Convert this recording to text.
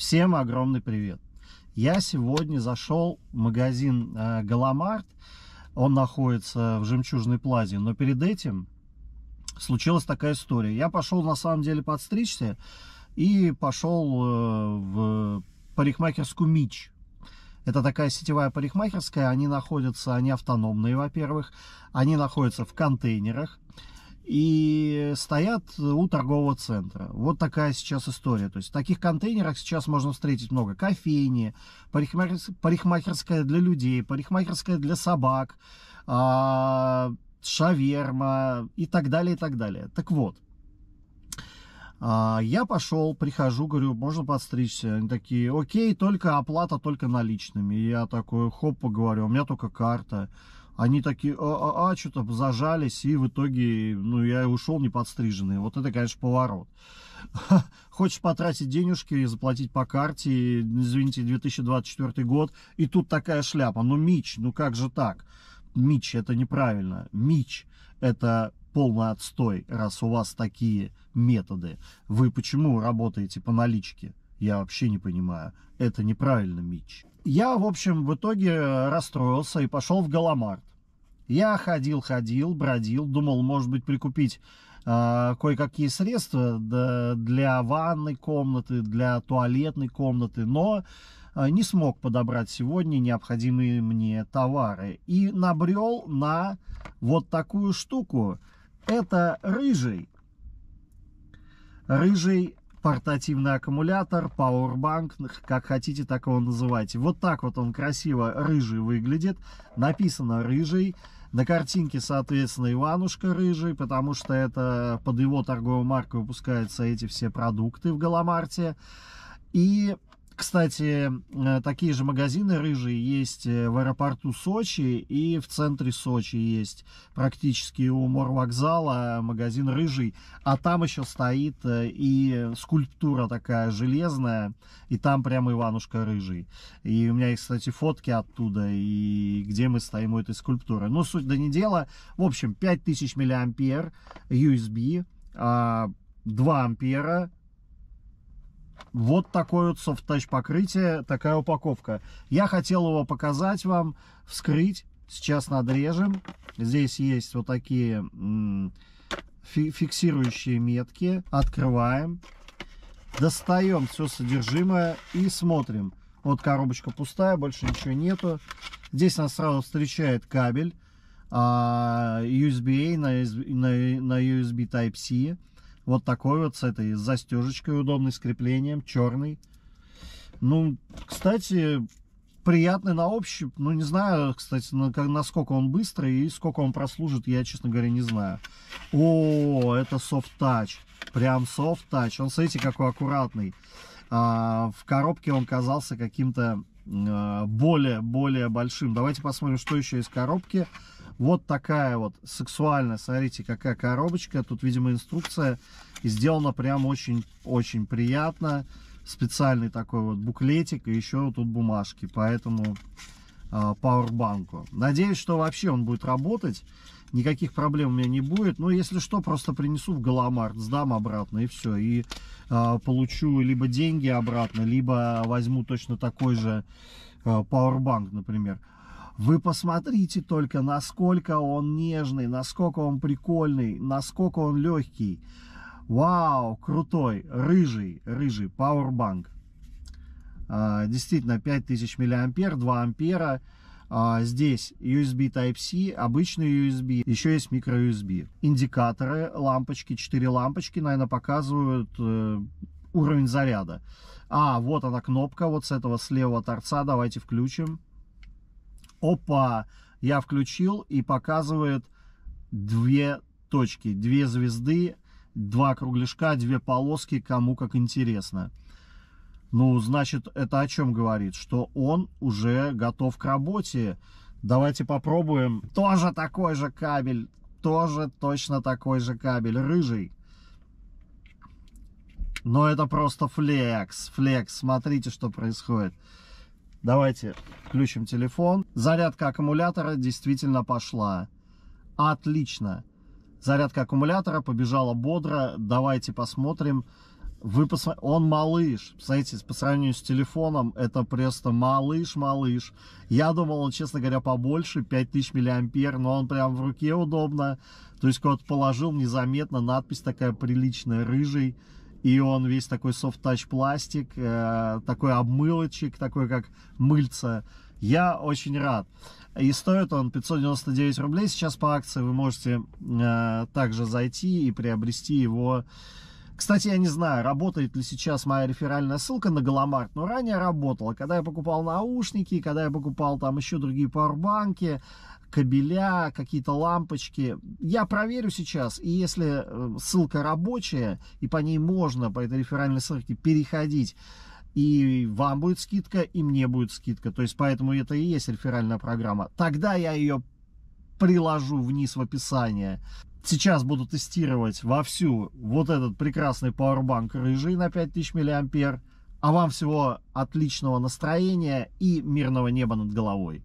Всем огромный привет! Я сегодня зашел в магазин э, Галамарт. Он находится в Жемчужной Плазе. Но перед этим случилась такая история. Я пошел на самом деле подстричься и пошел э, в парикмахерскую Мич. Это такая сетевая парикмахерская. Они находятся, они автономные, во-первых. Они находятся в контейнерах и стоят у торгового центра. Вот такая сейчас история. То есть в таких контейнерах сейчас можно встретить много кофейни, парикмахерская для людей, парикмахерская для собак, а, шаверма и так далее, и так далее. Так вот, а, я пошел, прихожу, говорю, можно подстричься? Они такие, окей, только оплата только наличными. я такой, хоп, говорю, у меня только карта они такие, а, а, а что-то зажались, и в итоге, ну, я ушел не подстриженный. Вот это, конечно, поворот. Хочешь потратить денежки и заплатить по карте, извините, 2024 год, и тут такая шляпа. Ну, Мич, ну как же так? Мич, это неправильно. Мич, это полный отстой, раз у вас такие методы. Вы почему работаете по наличке? Я вообще не понимаю. Это неправильно, Мич. Я, в общем, в итоге расстроился и пошел в Галамарт. Я ходил-ходил, бродил, думал, может быть, прикупить э, кое-какие средства для ванной комнаты, для туалетной комнаты, но а, не смог подобрать сегодня необходимые мне товары. И набрел на вот такую штуку. Это рыжий. Рыжий портативный аккумулятор, Powerbank, как хотите, так его называйте. Вот так вот он красиво рыжий выглядит. Написано рыжий. На картинке, соответственно, Иванушка рыжий, потому что это под его торговую марку выпускаются эти все продукты в Галамарте. И кстати, э, такие же магазины рыжие есть э, в аэропорту Сочи и в центре Сочи есть. Практически у морвокзала магазин рыжий. А там еще стоит э, и скульптура такая железная. И там прямо Иванушка рыжий. И у меня есть, кстати, фотки оттуда. И где мы стоим у этой скульптуры. Но ну, суть да не дело. В общем, 5000 миллиампер USB. 2 а, ампера вот такое вот софт-тач покрытие, такая упаковка. Я хотел его показать вам, вскрыть. Сейчас надрежем. Здесь есть вот такие фиксирующие метки. Открываем. Достаем все содержимое и смотрим. Вот коробочка пустая, больше ничего нету. Здесь нас сразу встречает кабель. А, USB-A на USB Type-C. Вот такой вот с этой застежечкой удобной, скреплением, черный. Ну, кстати, приятный на общий. Ну, не знаю, кстати, на, насколько он быстрый и сколько он прослужит, я, честно говоря, не знаю. О, это soft touch, Прям soft touch. Он, смотрите, какой аккуратный. А, в коробке он казался каким-то более-более а, большим. Давайте посмотрим, что еще из коробки. Вот такая вот сексуальная, смотрите, какая коробочка. Тут, видимо, инструкция. сделана прям очень-очень приятно. Специальный такой вот буклетик и еще тут бумажки. Поэтому а, пауэрбанку. Надеюсь, что вообще он будет работать. Никаких проблем у меня не будет. Но если что, просто принесу в Галамарт, сдам обратно и все. И э, получу либо деньги обратно, либо возьму точно такой же а, пауэрбанк, например. Вы посмотрите только, насколько он нежный, насколько он прикольный, насколько он легкий. Вау, крутой, рыжий, рыжий, Powerbank. А, действительно, 5000 миллиампер, 2 ампера. А, здесь USB Type-C, обычный USB, еще есть микро USB. Индикаторы, лампочки, 4 лампочки, наверное, показывают э, уровень заряда. А, вот она кнопка, вот с этого слева торца, давайте включим опа, я включил и показывает две точки, две звезды, два кругляшка, две полоски, кому как интересно. Ну, значит, это о чем говорит? Что он уже готов к работе. Давайте попробуем. Тоже такой же кабель. Тоже точно такой же кабель. Рыжий. Но это просто флекс. Флекс. Смотрите, что происходит. Давайте включим телефон. Зарядка аккумулятора действительно пошла. Отлично. Зарядка аккумулятора побежала бодро. Давайте посмотрим. Вы пос... Он малыш. Посмотрите, по сравнению с телефоном, это просто малыш, малыш. Я думал, он, честно говоря, побольше, 5000 миллиампер, но он прям в руке удобно. То есть кот положил незаметно, надпись такая приличная, рыжий и он весь такой софт-тач пластик, э, такой обмылочек, такой как мыльца. Я очень рад. И стоит он 599 рублей. Сейчас по акции вы можете э, также зайти и приобрести его. Кстати, я не знаю, работает ли сейчас моя реферальная ссылка на Голомарт, но ранее работала. Когда я покупал наушники, когда я покупал там еще другие пауэрбанки, кабеля, какие-то лампочки. Я проверю сейчас, и если э, ссылка рабочая, и по ней можно, по этой реферальной ссылке, переходить, и вам будет скидка, и мне будет скидка. То есть, поэтому это и есть реферальная программа. Тогда я ее приложу вниз в описание. Сейчас буду тестировать вовсю вот этот прекрасный Powerbank рыжий на 5000 мА. А вам всего отличного настроения и мирного неба над головой.